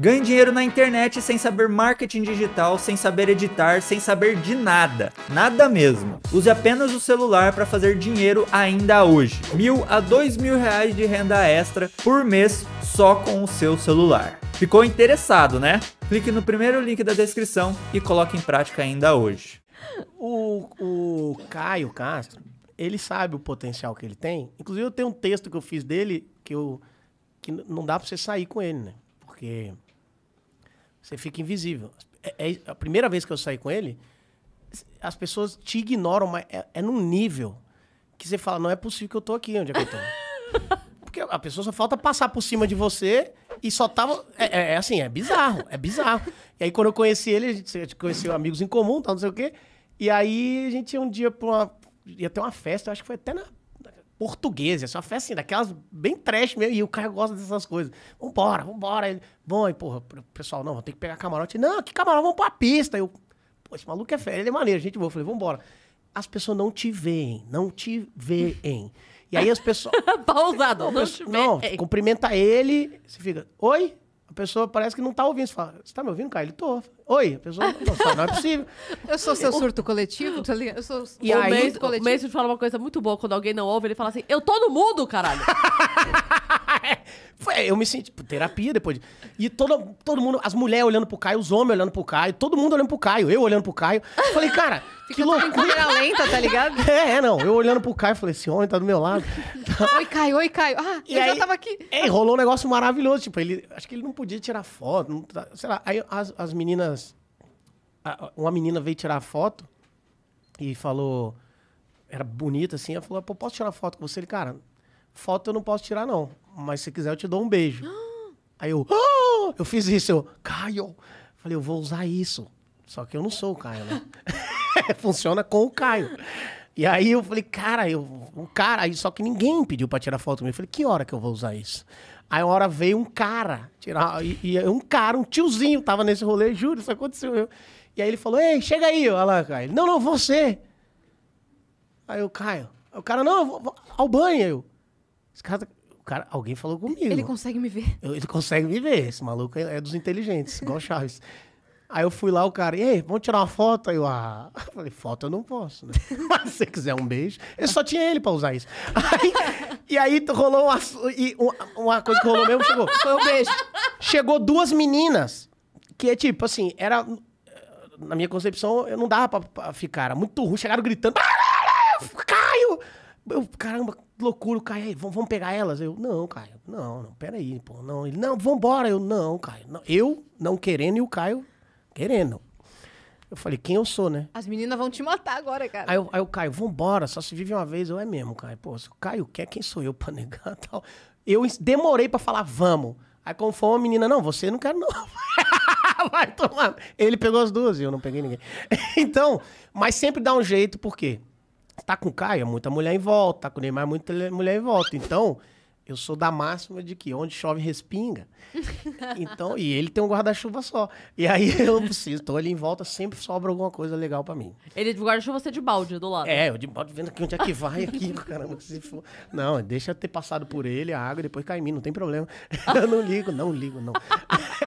Ganhe dinheiro na internet sem saber marketing digital, sem saber editar, sem saber de nada. Nada mesmo. Use apenas o celular para fazer dinheiro ainda hoje. Mil a dois mil reais de renda extra por mês só com o seu celular. Ficou interessado, né? Clique no primeiro link da descrição e coloque em prática ainda hoje. O, o Caio Castro, ele sabe o potencial que ele tem. Inclusive, eu tenho um texto que eu fiz dele que, eu, que não dá para você sair com ele, né? Porque você fica invisível. É, é, a primeira vez que eu saí com ele, as pessoas te ignoram, mas é, é num nível que você fala, não é possível que eu tô aqui onde é que eu tô. Porque a pessoa só falta passar por cima de você e só tava. É, é, é assim, é bizarro, é bizarro. E aí quando eu conheci ele, a gente conheceu amigos em comum, tal, não sei o quê. E aí a gente ia um dia pra uma. ia ter uma festa, acho que foi até na portuguesa. só assim, uma festa assim, daquelas bem trash mesmo. E o cara gosta dessas coisas. Vambora, vambora. Ele, bom, aí, porra, pessoal, não, vou ter que pegar camarote. Não, que camarote, vamos pra pista. Eu, pô, esse maluco é fera, ele é maneiro, gente boa. Eu falei, vambora. As pessoas não te veem, não te veem. E aí as pessoas. Pausado, não, não, não, cumprimenta ele, você fica, oi? pessoa parece que não tá ouvindo. Você fala, você tá me ouvindo, cara? Ele tô. Oi, a pessoa não, fala, não é possível. eu sou seu surto coletivo, tá ligado? Eu sou e o aí, Mason, coletivo. O Mason fala uma coisa muito boa, quando alguém não ouve, ele fala assim, eu tô no mundo, caralho. Foi, eu me senti, tipo, terapia depois. De... E todo, todo mundo, as mulheres olhando pro Caio, os homens olhando pro Caio, todo mundo olhando pro Caio, eu olhando pro Caio. Eu falei, cara... Fica que loucura. em câmera lenta, tá ligado? É, é, não. Eu olhando pro Caio, falei, esse homem tá do meu lado. oi, Caio, oi, Caio. Ah, e eu aí, já tava aqui. É, rolou um negócio maravilhoso. Tipo, ele, acho que ele não podia tirar foto. Não, tá, sei lá. Aí as, as meninas... A, uma menina veio tirar foto e falou... Era bonita, assim. Ela falou, pô, posso tirar foto com você? Ele, cara, foto eu não posso tirar, não. Mas se quiser, eu te dou um beijo. aí eu... Ah! Eu fiz isso. Eu, Caio... Falei, eu vou usar isso. Só que eu não sou o Caio, né? funciona com o Caio. E aí eu falei, cara, eu, um cara, aí só que ninguém pediu para tirar foto comigo. Eu falei, que hora que eu vou usar isso? Aí uma hora veio um cara tirar, e, e um cara, um tiozinho, tava nesse rolê, juro, isso aconteceu. Eu, e aí ele falou, ei, chega aí, olha lá, Caio. Não, não, você. Aí eu, Caio. O cara, não, eu vou, vou ao banho. Eu, esse cara, tá, o cara, alguém falou comigo. Ele consegue me ver. Eu, ele consegue me ver. Esse maluco é, é dos inteligentes, igual o Chaves. Aí eu fui lá, o cara, ei, vamos tirar uma foto? Aí eu, ah, eu falei, foto eu não posso, né? Mas se você quiser um beijo, eu só tinha ele pra usar isso. Aí, e aí rolou uma, uma coisa que rolou mesmo, chegou. Foi um beijo. Chegou duas meninas, que é tipo assim, era. Na minha concepção, eu não dava pra, pra ficar, era muito ruim, chegaram gritando. Ah, caio! Eu, caramba, loucura, Caio, vamos, vamos pegar elas? Eu, não, Caio, não, não, peraí, pô, não. Ele, não, vambora, eu, não, Caio. Não. Eu, não querendo, e o Caio querendo. Eu falei, quem eu sou, né? As meninas vão te matar agora, cara. Aí eu, aí eu Caio, vambora, só se vive uma vez, eu é mesmo, Caio. Pô, se o Caio quer, quem sou eu pra negar tal? Eu demorei pra falar, vamos. Aí como foi uma menina, não, você não quer não. Vai tomar. Ele pegou as duas e eu não peguei ninguém. então, mas sempre dá um jeito, por quê? Tá com o Caio, é muita mulher em volta, tá com o Neymar, é muita mulher em volta. Então, eu sou da máxima de que onde chove respinga. Então, e ele tem um guarda-chuva só. E aí eu preciso, tô ali em volta, sempre sobra alguma coisa legal para mim. Ele guarda-chuva, você é de balde do lado. É, eu de balde vendo aqui onde é que vai aqui, caramba. Se for. Não, deixa eu ter passado por ele a água depois cai em mim, não tem problema. Eu não ligo, não ligo, não.